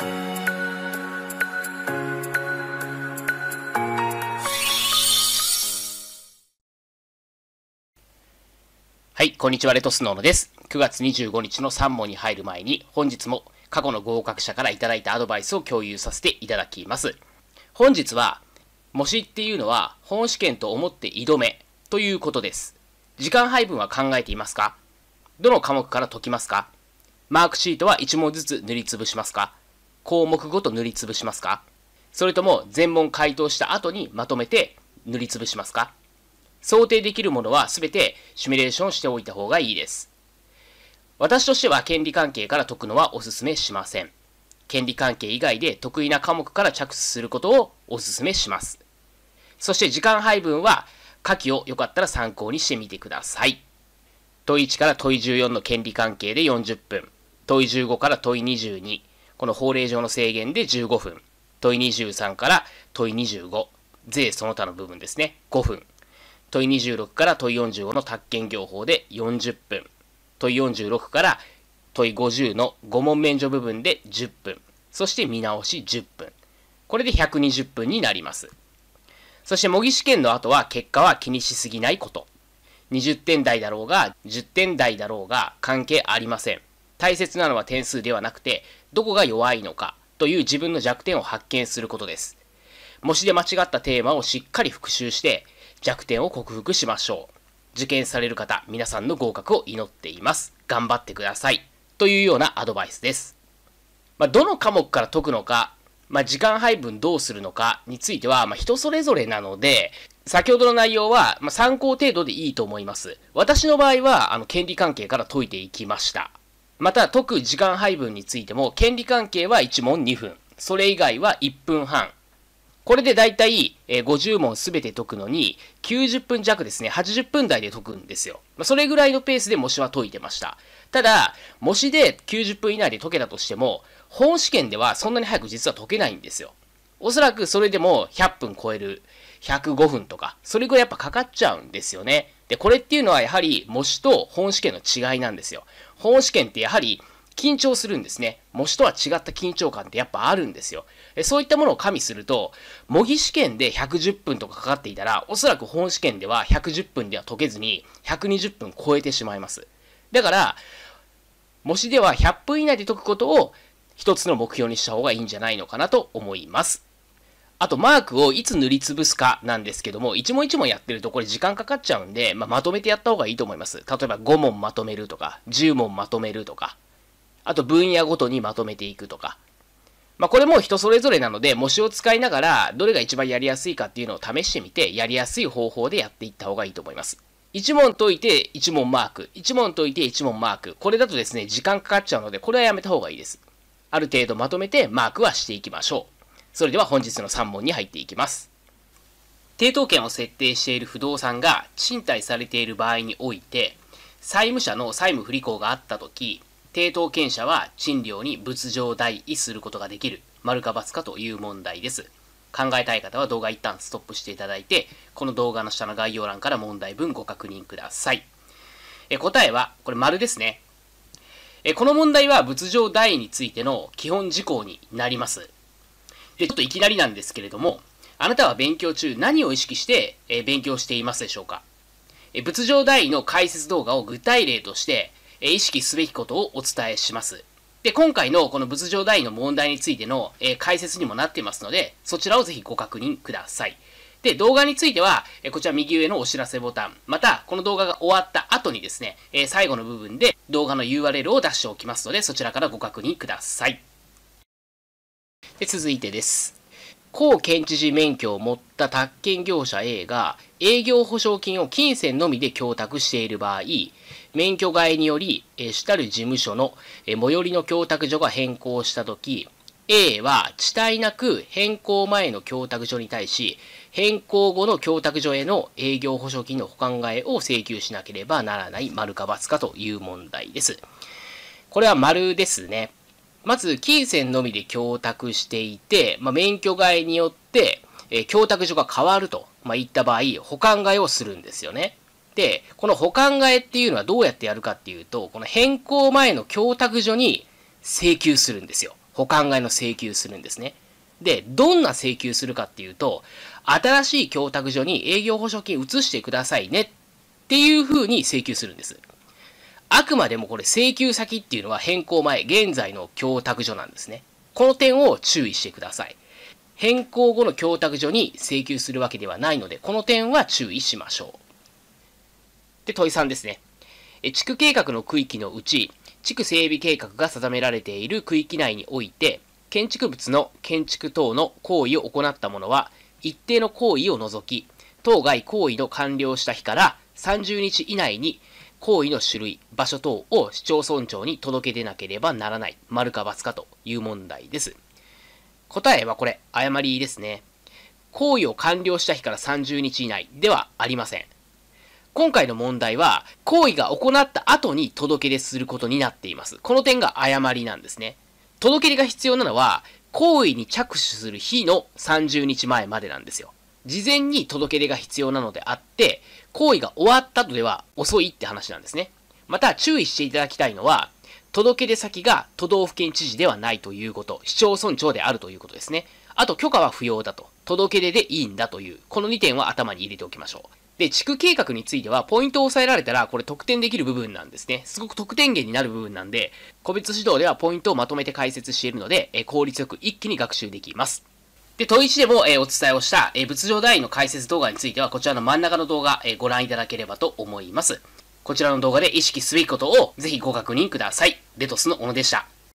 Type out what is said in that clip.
はい、こんにちは、レトスノーノです。9月25日の3問に入る前に、本日も過去の合格者からいただいたアドバイスを共有させていただきます。本日は、模試っていうのは本試験と思って挑めということです。時間配分は考えていますかどの科目から解きますかマークシートは1問ずつ塗りつぶしますか項目ごと塗りつぶしますかそれとも全問回答した後にまとめて塗りつぶしますか想定できるものは全てシミュレーションしておいた方がいいです。私としては権利関係から解くのはお勧めしません。権利関係以外で得意な科目から着手することをお勧めします。そして時間配分は下記をよかったら参考にしてみてください。問1から問14の権利関係で40分、問15から問22、この法令上の制限で15分、問い23から問い25、税その他の部分ですね、5分、問い26から問い45の宅建業法で40分、問い46から問い50の5問免除部分で10分、そして見直し10分。これで120分になります。そして模擬試験の後は結果は気にしすぎないこと。20点台だろうが、10点台だろうが関係ありません。大切なのは点数ではなくて、どこが弱いのかという自分の弱点を発見することです。模試で間違ったテーマをしっかり復習して弱点を克服しましょう。受験される方、皆さんの合格を祈っています。頑張ってください。というようなアドバイスです。まあ、どの科目から解くのか、まあ、時間配分どうするのかについては、まあ、人それぞれなので、先ほどの内容は、ま参考程度でいいと思います。私の場合は、あの、権利関係から解いていきました。また解く時間配分についても、権利関係は1問2分、それ以外は1分半。これでだいたい50問すべて解くのに、90分弱ですね、80分台で解くんですよ。それぐらいのペースで模試は解いてました。ただ、模試で90分以内で解けたとしても、本試験ではそんなに早く実は解けないんですよ。おそらくそれでも100分超える、105分とか、それぐらいやっぱかかっちゃうんですよね。で、これっていうのはやはり模試と本試験の違いなんですよ。本試験ってやはり緊張するんですね。模試とは違った緊張感ってやっぱあるんですよ。そういったものを加味すると、模擬試験で110分とかかかっていたら、おそらく本試験では110分では解けずに、120分超えてしまいます。だから、模試では100分以内で解くことを一つの目標にした方がいいんじゃないのかなと思います。あとマークをいつ塗りつぶすかなんですけども、一問一問やってるとこれ時間かかっちゃうんで、まあ、まとめてやった方がいいと思います。例えば5問まとめるとか、10問まとめるとか、あと分野ごとにまとめていくとか。まあ、これも人それぞれなので、模試を使いながら、どれが一番やりやすいかっていうのを試してみて、やりやすい方法でやっていった方がいいと思います。1問解いて1問マーク、1問解いて1問マーク。これだとですね、時間かかっちゃうので、これはやめた方がいいです。ある程度まとめてマークはしていきましょう。それでは本日の3問に入っていきます。抵当権を設定している不動産が賃貸されている場合において、債務者の債務不履行があったとき、抵当権者は賃料に物上代位することができる、丸か×かという問題です。考えたい方は動画一旦ストップしていただいて、この動画の下の概要欄から問題文ご確認ください。え答えは、これ丸ですね。えこの問題は物上代位についての基本事項になります。で、ちょっといきなりなんですけれども、あなたは勉強中何を意識して、え勉強していますでしょうか、え仏上代の解説動画を具体例として、え意識すべきことをお伝えします。で、今回のこの仏上代の問題についての、え解説にもなってますので、そちらをぜひご確認ください。で、動画については、えこちら右上のお知らせボタン、また、この動画が終わった後にですね、え最後の部分で動画の URL を出しておきますので、そちらからご確認ください。で続いてです。高県知事免許を持った宅建業者 A が営業保証金を金銭のみで供託している場合、免許外により、え主たる事務所の、え最寄りの供託所が変更したとき、A は地滞なく変更前の供託所に対し、変更後の供託所への営業保証金の保管替えを請求しなければならない丸か×かという問題です。これは丸ですね。まず金銭のみで供託していて、まあ、免許いによって、えー、供託所が変わると、まあ、いった場合、保管替えをするんですよね。で、この保管替えっていうのはどうやってやるかっていうと、この変更前の供託所に請求するんですよ。保管替えの請求するんですね。で、どんな請求するかっていうと、新しい供託所に営業保証金移してくださいねっていうふうに請求するんです。あくまでもこれ請求先っていうのは変更前、現在の供託所なんですね。この点を注意してください。変更後の供託所に請求するわけではないので、この点は注意しましょう。で、問い3ですね。地区計画の区域のうち、地区整備計画が定められている区域内において、建築物の建築等の行為を行った者は、一定の行為を除き、当該行為の完了した日から30日以内に行為の種類、場所等を市町村長に届け出なければならない、丸か×かという問題です。答えはこれ、誤りですね。行為を完了した日から30日以内ではありません。今回の問題は、行為が行った後に届け出することになっています。この点が誤りなんですね。届け出が必要なのは、行為に着手する日の30日前までなんですよ。事前に届け出が必要なのであって、行為が終わった後では遅いって話なんですね。また注意していただきたいのは、届け出先が都道府県知事ではないということ、市町村長であるということですね。あと許可は不要だと、届け出でいいんだという、この2点は頭に入れておきましょう。で、地区計画については、ポイントを抑えられたら、これ得点できる部分なんですね。すごく得点源になる部分なんで、個別指導ではポイントをまとめて解説しているので、効率よく一気に学習できます。で、問1でも、えお伝えをした、え仏像代の解説動画については、こちらの真ん中の動画、えご覧いただければと思います。こちらの動画で意識すべきことをぜひご確認ください。レトスの小野でした。